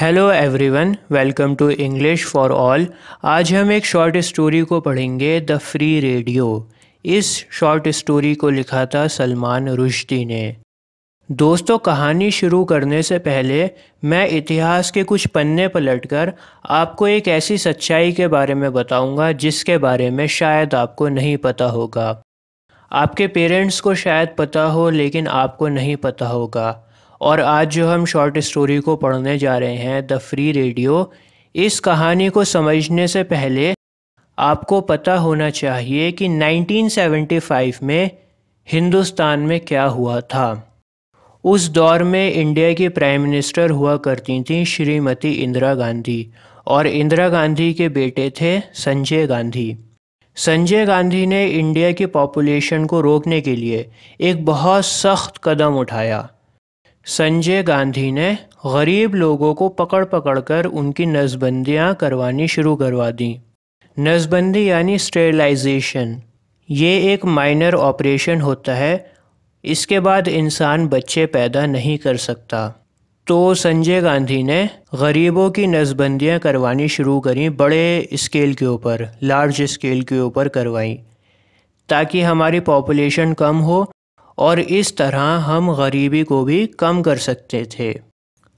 hello everyone welcome to English for all आज हम एक शॉर्ट स्टोरी को पढ़ेंगे द फ्री रेडियो इस शॉर्ट स्टोरी को लिखा था सलमान रुश्दी ने दोस्तों कहानी शुरू करने से पहले मैं इतिहास के कुछ पन्ने पलटकर आपको एक ऐसी सच्चाई के बारे में बताऊंगा जिसके बारे में शायद आपको नहीं पता होगा आपके पेरेंट्स को शायद पता हो लेकिन आपको नहीं पता होगा और आज जो हम शॉर्ट स्टोरी को पढ़ने जा रहे हैं द फ्री रेडियो इस कहानी को समझने से पहले आपको पता होना चाहिए कि 1975 में हिंदुस्तान में क्या हुआ था उस दौर में इंडिया की प्राइम मिनिस्टर हुआ करती थीं श्रीमती इंदिरा गांधी और इंदिरा गांधी के बेटे थे संजय गांधी संजय गांधी ने इंडिया की पॉपुलेशन को रोकने के लिए एक बहुत सख्त कदम उठाया संजय गांधी ने गरीब लोगों को पकड़ पकड़ कर उनकी नसबंदियाँ करवानी शुरू करवा दी नसबंदी यानी स्टेरलाइजेशन ये एक माइनर ऑपरेशन होता है इसके बाद इंसान बच्चे पैदा नहीं कर सकता तो संजय गांधी ने गरीबों की नसबंदियाँ करवानी शुरू करी बड़े स्केल के ऊपर लार्ज स्केल के ऊपर करवाई ताकि हमारी पॉपुलेशन कम हो और इस तरह हम गरीबी को भी कम कर सकते थे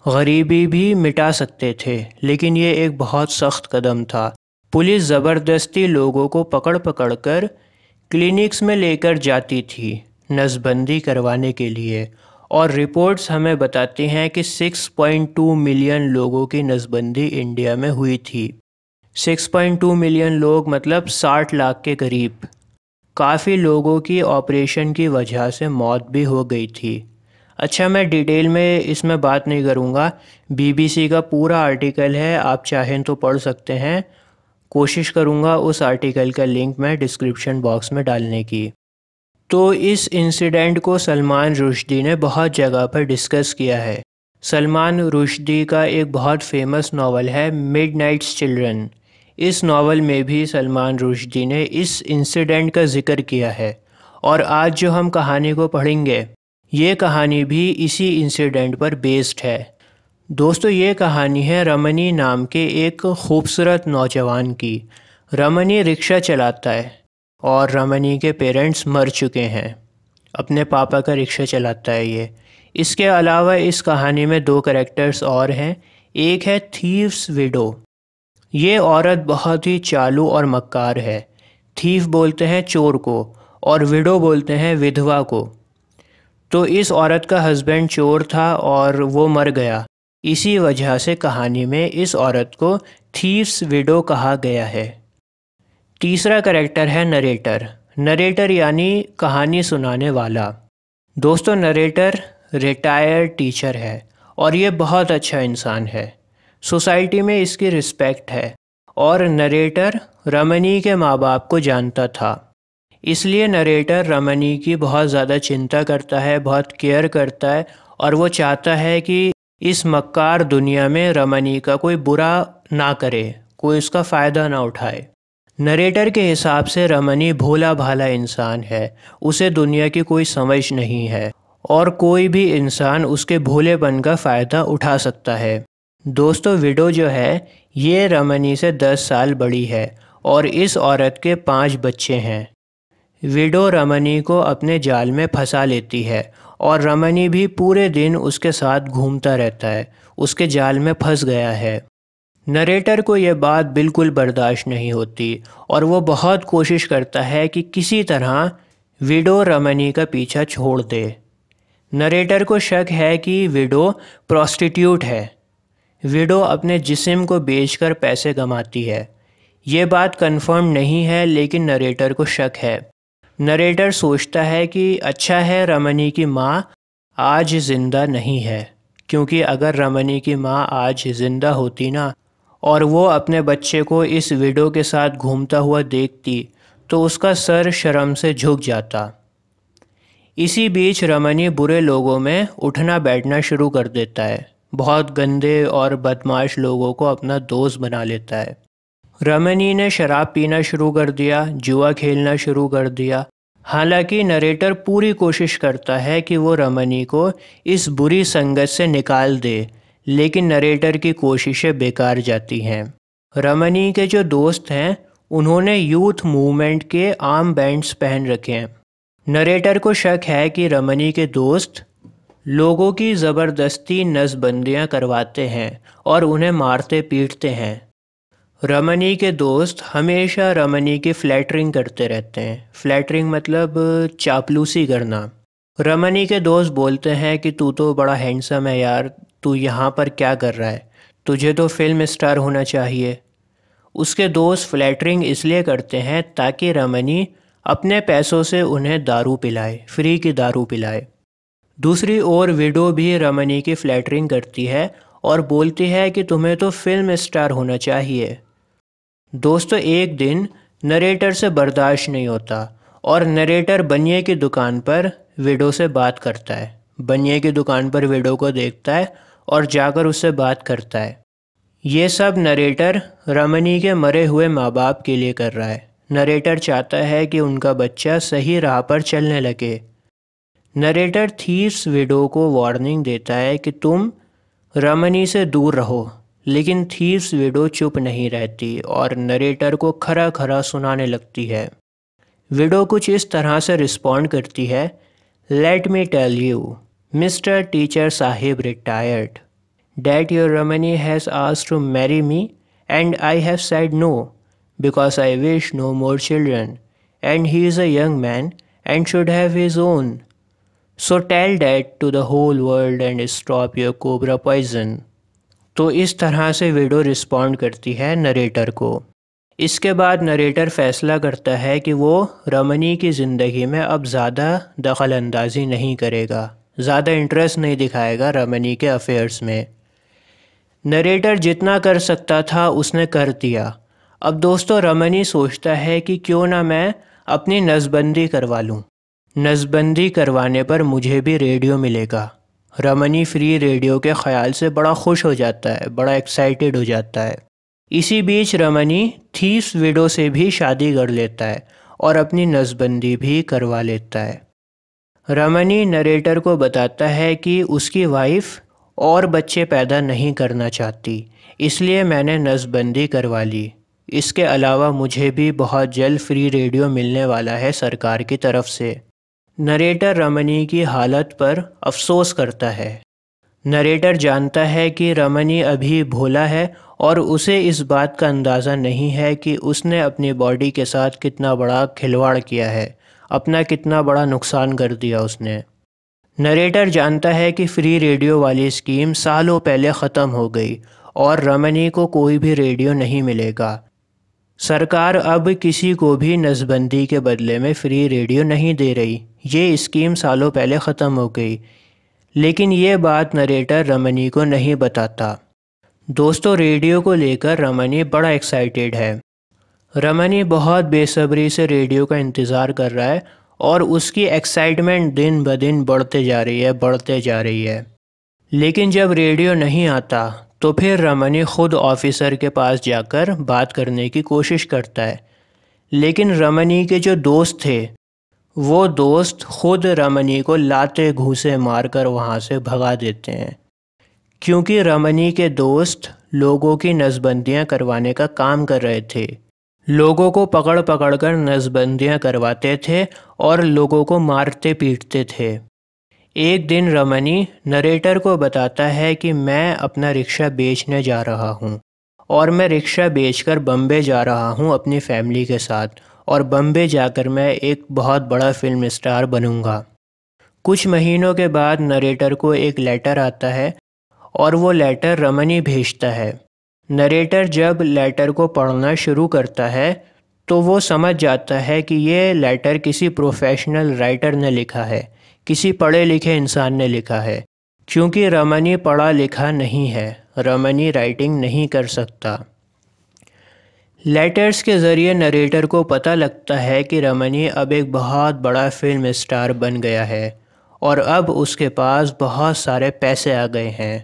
गरीबी भी मिटा सकते थे लेकिन ये एक बहुत सख्त कदम था पुलिस ज़बरदस्ती लोगों को पकड़ पकड़ कर क्लिनिक्स में लेकर जाती थी नसबंदी करवाने के लिए और रिपोर्ट्स हमें बताती हैं कि 6.2 मिलियन लोगों की नसबंदी इंडिया में हुई थी 6.2 मिलियन लोग मतलब 60 लाख के करीब काफ़ी लोगों की ऑपरेशन की वजह से मौत भी हो गई थी अच्छा मैं डिटेल में इसमें बात नहीं करूँगा बीबीसी का पूरा आर्टिकल है आप चाहें तो पढ़ सकते हैं कोशिश करूँगा उस आर्टिकल का लिंक मैं डिस्क्रिप्शन बॉक्स में डालने की तो इस इंसिडेंट को सलमान रुश्दी ने बहुत जगह पर डिस्कस किया है सलमान रुश्दी का एक बहुत फेमस नावल है मिड नाइट्स चिल्ड्रन इस नावल में भी सलमान रुश्दी ने इस इंसिडेंट का जिक्र किया है और आज जो हम कहानी को पढ़ेंगे ये कहानी भी इसी इंसिडेंट पर बेस्ड है दोस्तों ये कहानी है रमनी नाम के एक खूबसूरत नौजवान की रमनी रिक्शा चलाता है और रमनी के पेरेंट्स मर चुके हैं अपने पापा का रिक्शा चलाता है ये इसके अलावा इस कहानी में दो करेक्टर्स और हैं एक है थीव्स विडो ये औरत बहुत ही चालू और मक्कार है थीफ बोलते हैं चोर को और विडो बोलते हैं विधवा को तो इस औरत का हस्बैंड चोर था और वो मर गया इसी वजह से कहानी में इस औरत को थीफ्स विडो कहा गया है तीसरा करेक्टर है नरेटर नरेटर यानी कहानी सुनाने वाला दोस्तों नरेटर रिटायर्ड टीचर है और ये बहुत अच्छा इंसान है सोसाइटी में इसकी रिस्पेक्ट है और नरेटर रमनी के माँ बाप को जानता था इसलिए नरेटर रमनी की बहुत ज़्यादा चिंता करता है बहुत केयर करता है और वो चाहता है कि इस मक्कार दुनिया में रमनी का कोई बुरा ना करे कोई उसका फ़ायदा ना उठाए नरेटर के हिसाब से रमनी भोला भाला इंसान है उसे दुनिया की कोई समझ नहीं है और कोई भी इंसान उसके भोलेपन का फ़ायदा उठा सकता है दोस्तों विडो जो है ये रमनी से दस साल बड़ी है और इस औरत के पांच बच्चे हैं विडो रमनी को अपने जाल में फंसा लेती है और रमनी भी पूरे दिन उसके साथ घूमता रहता है उसके जाल में फंस गया है नरेटर को यह बात बिल्कुल बर्दाश्त नहीं होती और वो बहुत कोशिश करता है कि किसी तरह विडो रमनी का पीछा छोड़ दे नरेटर को शक है कि विडो प्रॉस्टिट्यूट है विडो अपने जिस्म को बेचकर पैसे कमाती है ये बात कंफर्म नहीं है लेकिन नरेटर को शक है नरेटर सोचता है कि अच्छा है रमनी की माँ आज ज़िंदा नहीं है क्योंकि अगर रमनी की माँ आज ज़िंदा होती ना और वो अपने बच्चे को इस विडो के साथ घूमता हुआ देखती तो उसका सर शर्म से झुक जाता इसी बीच रमनी बुरे लोगों में उठना बैठना शुरू कर देता है बहुत गंदे और बदमाश लोगों को अपना दोस्त बना लेता है रमनी ने शराब पीना शुरू कर दिया जुआ खेलना शुरू कर दिया हालांकि नरेटर पूरी कोशिश करता है कि वो रमनी को इस बुरी संगत से निकाल दे लेकिन नरेटर की कोशिशें बेकार जाती हैं रमनी के जो दोस्त हैं उन्होंने यूथ मूवमेंट के आम बैंड्स पहन रखे हैं नरेटर को शक है कि रमनी के दोस्त लोगों की ज़बरदस्ती नसबंदियाँ करवाते हैं और उन्हें मारते पीटते हैं रमनी के दोस्त हमेशा रमनी की फ्लैटरिंग करते रहते हैं फ्लैटरिंग मतलब चापलूसी करना रमनी के दोस्त बोलते हैं कि तू तो बड़ा हैंडसम है यार तू यहाँ पर क्या कर रहा है तुझे तो फिल्म स्टार होना चाहिए उसके दोस्त फ्लैटरिंग इसलिए करते हैं ताकि रमनी अपने पैसों से उन्हें दारू पिलाए फ्री की दारू पिलाए दूसरी ओर विडो भी रमनी की फ्लैटरिंग करती है और बोलती है कि तुम्हें तो फिल्म स्टार होना चाहिए दोस्तों एक दिन नरेटर से बर्दाश्त नहीं होता और नरेटर बनिए की दुकान पर विडो से बात करता है बनिए की दुकान पर विडो को देखता है और जाकर उससे बात करता है ये सब नरेटर रमनी के मरे हुए माँ बाप के लिए कर रहा है नरेटर चाहता है कि उनका बच्चा सही राह पर चलने लगे नरेटर थीस विडो को वार्निंग देता है कि तुम रमनी से दूर रहो लेकिन थीस विडो चुप नहीं रहती और नरेटर को खरा खरा सुनाने लगती है विडो कुछ इस तरह से रिस्पॉन्ड करती है let me tell you mister teacher sahib retired that your Ramani has आज to marry me and I have said no because I wish no more children and he is a young man and should have his own so tell that to the whole world and stop your cobra poison तो इस तरह से widow respond करती है narrator को इसके बाद narrator फैसला करता है कि वो रमनी की ज़िंदगी में अब ज़्यादा दखल अंदाजी नहीं करेगा ज़्यादा इंटरेस्ट नहीं दिखाएगा रमनी के अफेयर्स में नरेटर जितना कर सकता था उसने कर दिया अब दोस्तों रमनी सोचता है कि क्यों ना मैं अपनी नसबंदी करवा लूँ नसबंदी करवाने पर मुझे भी रेडियो मिलेगा रमनी फ्री रेडियो के ख्याल से बड़ा खुश हो जाता है बड़ा एक्साइटेड हो जाता है इसी बीच रमनी थीस विडो से भी शादी कर लेता है और अपनी नसबंदी भी करवा लेता है रमनी नरेटर को बताता है कि उसकी वाइफ और बच्चे पैदा नहीं करना चाहती इसलिए मैंने नसबंदी करवा ली इसके अलावा मुझे भी बहुत जल्द फ्री रेडियो मिलने वाला है सरकार की तरफ से नरेटर रमनी की हालत पर अफसोस करता है नरेटर जानता है कि रमनी अभी भोला है और उसे इस बात का अंदाज़ा नहीं है कि उसने अपनी बॉडी के साथ कितना बड़ा खिलवाड़ किया है अपना कितना बड़ा नुकसान कर दिया उसने नरेटर जानता है कि फ्री रेडियो वाली स्कीम सालों पहले ख़त्म हो गई और रमनी को कोई भी रेडियो नहीं मिलेगा सरकार अब किसी को भी नसबंदी के बदले में फ्री रेडियो नहीं दे रही ये स्कीम सालों पहले ख़त्म हो गई लेकिन ये बात नरेटर रमनी को नहीं बताता दोस्तों रेडियो को लेकर रमनी बड़ा एक्साइटेड है रमनी बहुत बेसब्री से रेडियो का इंतज़ार कर रहा है और उसकी एक्साइटमेंट दिन ब दिन बढ़ते जा रही है बढ़ते जा रही है लेकिन जब रेडियो नहीं आता तो फिर रमनी ख़ुद ऑफिसर के पास जाकर बात करने की कोशिश करता है लेकिन रमनी के जो दोस्त थे वो दोस्त खुद रमनी को लाते घूसे मारकर वहाँ से भगा देते हैं क्योंकि रमनी के दोस्त लोगों की नसबंदियाँ करवाने का काम कर रहे थे लोगों को पकड़ पकड़ कर नसबंदियाँ करवाते थे और लोगों को मारते पीटते थे एक दिन रमनी नरेटर को बताता है कि मैं अपना रिक्शा बेचने जा रहा हूँ और मैं रिक्शा बेचकर बम्बे जा रहा हूँ अपनी फैमिली के साथ और बम्बे जाकर मैं एक बहुत बड़ा फिल्म स्टार बनूँगा कुछ महीनों के बाद नरेटर को एक लेटर आता है और वो लेटर रमनी भेजता है नरेटर जब लेटर को पढ़ना शुरू करता है तो वो समझ जाता है कि ये लेटर किसी प्रोफेशनल राइटर ने लिखा है किसी पढ़े लिखे इंसान ने लिखा है क्योंकि रमनी पढ़ा लिखा नहीं है रमनी राइटिंग नहीं कर सकता लेटर्स के ज़रिए नरेटर को पता लगता है कि रमनी अब एक बहुत बड़ा फिल्म स्टार बन गया है और अब उसके पास बहुत सारे पैसे आ गए हैं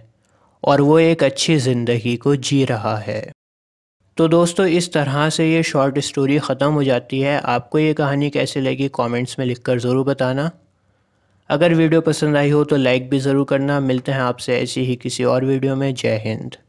और वो एक अच्छी ज़िंदगी को जी रहा है तो दोस्तों इस तरह से ये शॉर्ट स्टोरी ख़त्म हो जाती है आपको ये कहानी कैसे लगी कमेंट्स में लिखकर ज़रूर बताना अगर वीडियो पसंद आई हो तो लाइक भी ज़रूर करना मिलते हैं आपसे ऐसी ही किसी और वीडियो में जय हिंद